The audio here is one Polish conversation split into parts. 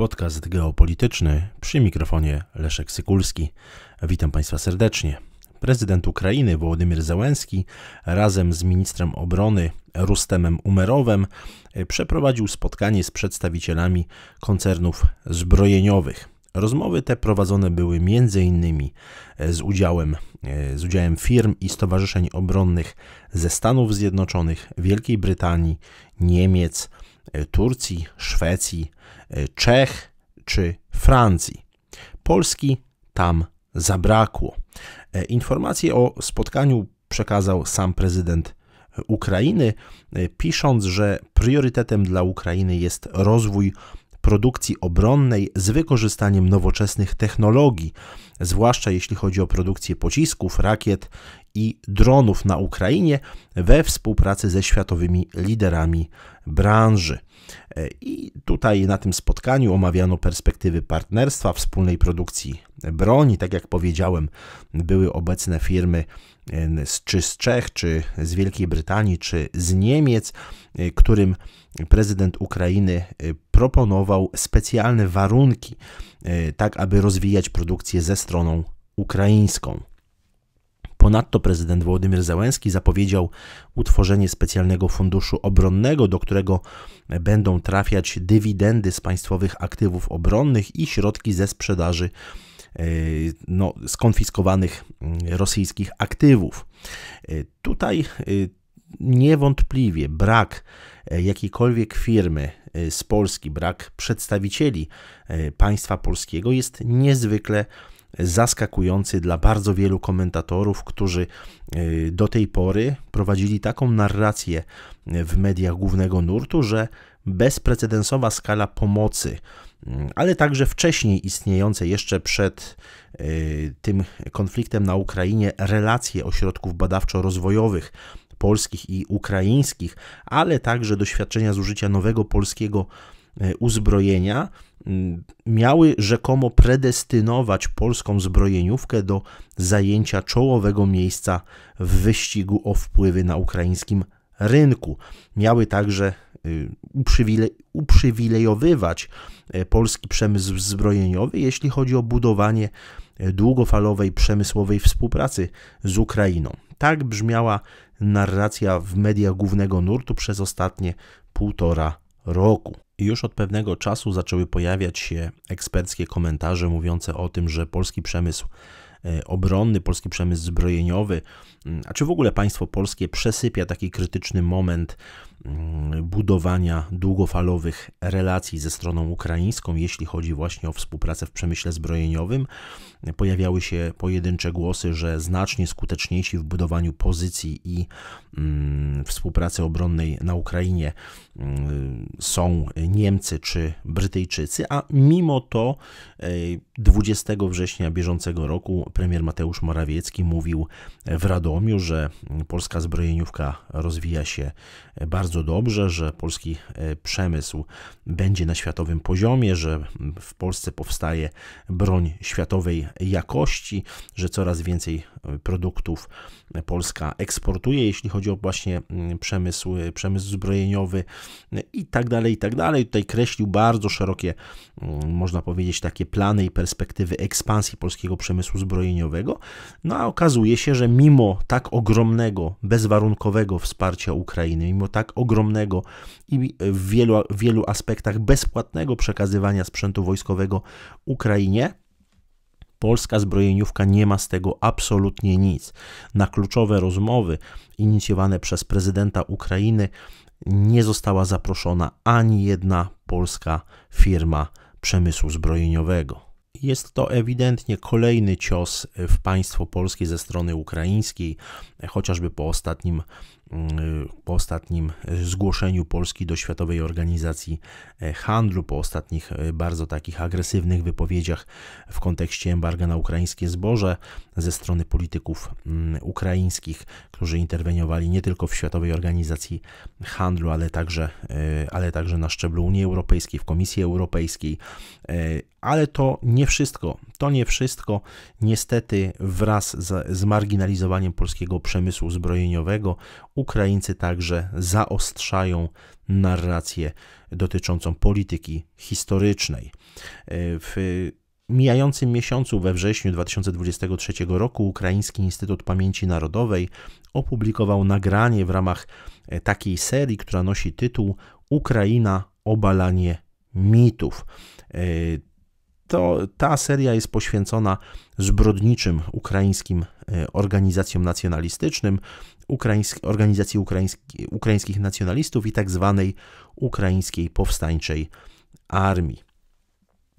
Podcast geopolityczny przy mikrofonie Leszek Sykulski. Witam Państwa serdecznie. Prezydent Ukrainy Wołodymyr Załęski razem z ministrem obrony Rustemem Umerowem e, przeprowadził spotkanie z przedstawicielami koncernów zbrojeniowych. Rozmowy te prowadzone były m.in. E, z udziałem, e, z udziałem firm i stowarzyszeń obronnych ze Stanów Zjednoczonych, Wielkiej Brytanii, Niemiec, Turcji, Szwecji, E, Czech czy Francji. Polski tam zabrakło. E, informacje o spotkaniu przekazał sam prezydent Ukrainy, e, pisząc, że priorytetem dla Ukrainy jest rozwój produkcji obronnej z wykorzystaniem nowoczesnych technologii, zwłaszcza jeśli chodzi o produkcję pocisków, rakiet i dronów na Ukrainie we współpracy ze światowymi liderami branży. E, I tutaj na tym spotkaniu omawiano perspektywy partnerstwa, wspólnej produkcji broni. Tak jak powiedziałem, były obecne firmy e, czy z Czech, czy z Wielkiej Brytanii, czy z Niemiec, e, którym prezydent Ukrainy proponował specjalne warunki, tak aby rozwijać produkcję ze stroną ukraińską. Ponadto prezydent Władimir Załęski zapowiedział utworzenie specjalnego funduszu obronnego, do którego będą trafiać dywidendy z państwowych aktywów obronnych i środki ze sprzedaży e, no, skonfiskowanych mm, rosyjskich aktywów. E, tutaj e, niewątpliwie brak jakiejkolwiek firmy z Polski, brak przedstawicieli państwa polskiego jest niezwykle zaskakujący dla bardzo wielu komentatorów, którzy e, do tej pory prowadzili taką narrację e, w mediach głównego nurtu, że bezprecedensowa skala pomocy, mm, ale także wcześniej istniejące jeszcze przed e, tym konfliktem na Ukrainie relacje ośrodków badawczo-rozwojowych polskich i ukraińskich, ale także doświadczenia z użycia nowego polskiego E, uzbrojenia miały rzekomo predestynować polską zbrojeniówkę do zajęcia czołowego miejsca w wyścigu o wpływy na ukraińskim rynku. Miały także y, uprzywilejowywać e, polski przemysł zbrojeniowy, jeśli chodzi o budowanie e, długofalowej przemysłowej współpracy z Ukrainą. Tak brzmiała narracja w mediach głównego nurtu przez ostatnie półtora roku już od pewnego czasu zaczęły pojawiać się eksperckie komentarze mówiące o tym, że polski przemysł e, obronny, polski przemysł zbrojeniowy, mm, a czy w ogóle państwo polskie przesypia taki krytyczny moment Mm, budowania długofalowych relacji ze stroną ukraińską, jeśli chodzi właśnie o współpracę w przemyśle zbrojeniowym. Pojawiały się pojedyncze głosy, że znacznie skuteczniejsi w budowaniu pozycji i mm, współpracy obronnej na Ukrainie mm, są Niemcy czy Brytyjczycy, a mimo to 20 e, września bieżącego roku premier Mateusz Morawiecki mówił w Radomiu, że polska zbrojeniówka rozwija się bardzo bardzo dobrze, że polski e, przemysł będzie na światowym poziomie, że w Polsce powstaje broń światowej jakości, że coraz więcej produktów Polska eksportuje, jeśli chodzi o właśnie mm, przemysł, y, przemysł zbrojeniowy y, i tak dalej, i tak dalej. Tutaj kreślił bardzo szerokie, mm, można powiedzieć, takie plany i perspektywy ekspansji polskiego przemysłu zbrojeniowego. No a okazuje się, że mimo tak ogromnego, bezwarunkowego wsparcia Ukrainy, mimo tak ogromnego i y, w wielu, w wielu aspektach bezpłatnego przekazywania sprzętu wojskowego Ukrainie, Polska zbrojeniówka nie ma z tego absolutnie nic. Na kluczowe rozmowy inicjowane przez prezydenta Ukrainy nie została zaproszona ani jedna polska firma przemysłu zbrojeniowego. Jest to ewidentnie kolejny cios w państwo polskie ze strony ukraińskiej, chociażby po ostatnim Y, po ostatnim zgłoszeniu Polski do Światowej Organizacji Handlu, po ostatnich y, bardzo takich agresywnych wypowiedziach w kontekście embarga na ukraińskie zboże ze strony polityków mm, ukraińskich, którzy interweniowali nie tylko w Światowej Organizacji Handlu, ale także, y, ale także na szczeblu Unii Europejskiej, w Komisji Europejskiej. Ale to nie wszystko. To nie wszystko. Niestety, wraz z marginalizowaniem polskiego przemysłu zbrojeniowego, Ukraińcy także zaostrzają narrację dotyczącą polityki historycznej. E, w mijającym miesiącu, we wrześniu 2023 roku, Ukraiński Instytut Pamięci Narodowej opublikował nagranie w ramach e, takiej serii, która nosi tytuł Ukraina obalanie mitów. E, to ta seria jest poświęcona zbrodniczym ukraińskim e, organizacjom nacjonalistycznym, ukraińsk, organizacji ukraińskich nacjonalistów i tak zwanej ukraińskiej powstańczej armii.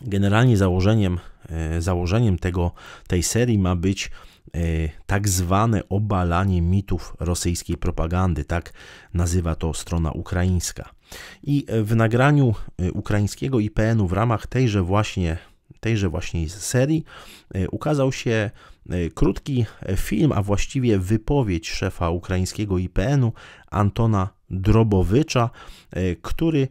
Generalnie założeniem, e, założeniem tego, tej serii ma być e, tak zwane obalanie mitów rosyjskiej propagandy, tak nazywa to strona ukraińska. I w nagraniu ukraińskiego IPN-u w ramach tejże właśnie tejże właśnie serii e, ukazał się e, krótki film, a właściwie wypowiedź szefa ukraińskiego IPN-u Antona Drobowycza, e, który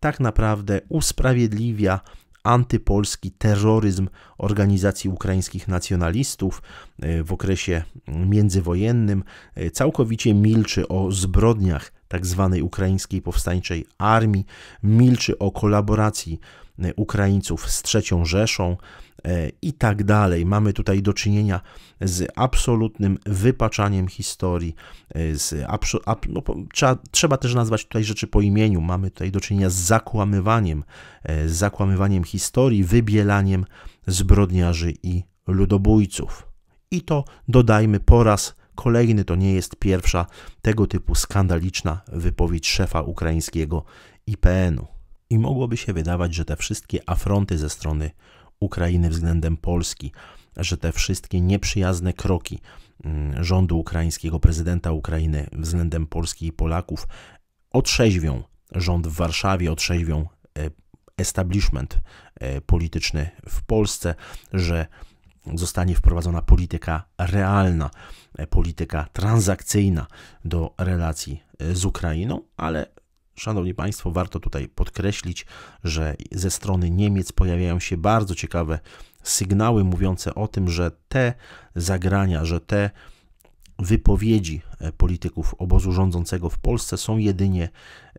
tak naprawdę usprawiedliwia antypolski terroryzm organizacji ukraińskich nacjonalistów w okresie międzywojennym, całkowicie milczy o zbrodniach tzw. Tak ukraińskiej powstańczej armii, milczy o kolaboracji E, Ukraińców z III Rzeszą e, i tak dalej. Mamy tutaj do czynienia z absolutnym wypaczaniem historii. E, z no, trzeba, trzeba, też nazwać tutaj rzeczy po imieniu. Mamy tutaj do czynienia z zakłamywaniem, z zakłamywaniem historii, wybielaniem zbrodniarzy i ludobójców. I to dodajmy po raz kolejny, to nie jest pierwsza tego typu skandaliczna wypowiedź szefa ukraińskiego IPN-u. I mogłoby się wydawać, że te wszystkie afronty ze strony Ukrainy względem Polski, że te wszystkie nieprzyjazne kroki mm, rządu ukraińskiego, prezydenta Ukrainy względem Polski i Polaków otrzeźwią rząd w Warszawie, otrzeźwią e, establishment e, polityczny w Polsce, że zostanie wprowadzona polityka realna, e, polityka transakcyjna do relacji z Ukrainą, ale Szanowni Państwo, warto tutaj podkreślić, że ze strony Niemiec pojawiają się bardzo ciekawe sygnały mówiące o tym, że te zagrania, że te wypowiedzi e, polityków obozu rządzącego w Polsce są jedynie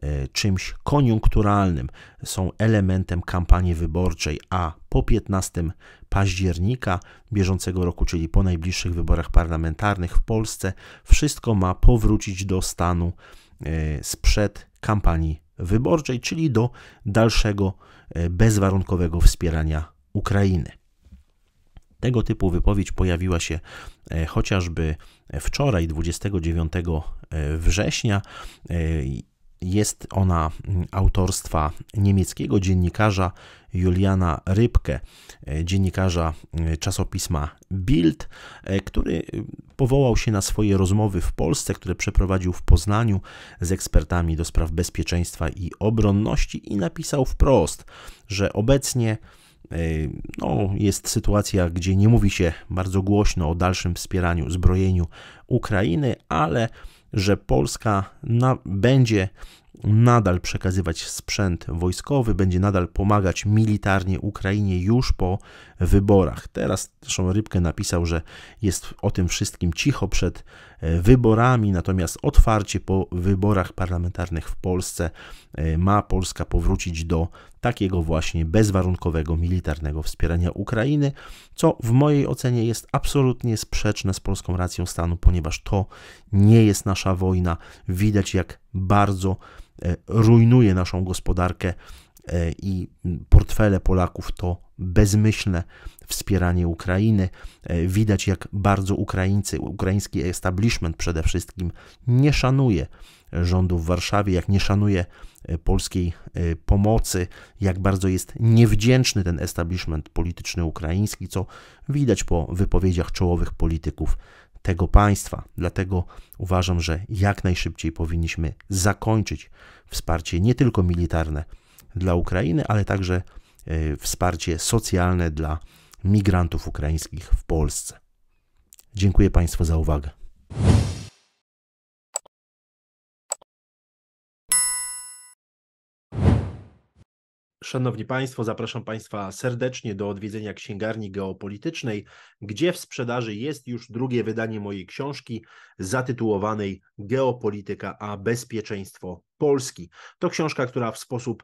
e, czymś koniunkturalnym, są elementem kampanii wyborczej, a po 15 października bieżącego roku, czyli po najbliższych wyborach parlamentarnych w Polsce, wszystko ma powrócić do stanu E, sprzed kampanii wyborczej, czyli do dalszego e, bezwarunkowego wspierania Ukrainy. Tego typu wypowiedź pojawiła się e, chociażby wczoraj, 29 września, jest ona mm, autorstwa niemieckiego dziennikarza Juliana Rybke, e, dziennikarza e, czasopisma Bild, e, który powołał się na swoje rozmowy w Polsce, które przeprowadził w Poznaniu z ekspertami do spraw bezpieczeństwa i obronności i napisał wprost, że obecnie no, jest sytuacja, gdzie nie mówi się bardzo głośno o dalszym wspieraniu, zbrojeniu Ukrainy, ale że Polska na, będzie nadal przekazywać sprzęt wojskowy, będzie nadal pomagać militarnie Ukrainie już po wyborach. Teraz zresztą Rybkę napisał, że jest o tym wszystkim cicho przed E, wyborami, natomiast otwarcie po wyborach parlamentarnych w Polsce e, ma Polska powrócić do takiego właśnie bezwarunkowego militarnego wspierania Ukrainy, co w mojej ocenie jest absolutnie sprzeczne z polską racją stanu, ponieważ to nie jest nasza wojna. Widać, jak bardzo e, rujnuje naszą gospodarkę E, i portfele Polaków to bezmyślne wspieranie Ukrainy. E, widać, jak bardzo Ukraińcy, ukraiński establishment przede wszystkim nie szanuje rządu w Warszawie, jak nie szanuje e, polskiej pomocy, jak bardzo jest niewdzięczny ten establishment polityczny ukraiński, co widać po wypowiedziach czołowych polityków tego państwa. Dlatego uważam, że jak najszybciej powinniśmy zakończyć wsparcie nie tylko militarne, dla Ukrainy, ale także e, wsparcie socjalne dla migrantów ukraińskich w Polsce. Dziękuję Państwu za uwagę. Szanowni Państwo, zapraszam Państwa serdecznie do odwiedzenia księgarni geopolitycznej, gdzie w sprzedaży jest już drugie wydanie mojej książki zatytułowanej Geopolityka a bezpieczeństwo Polski. To książka, która w sposób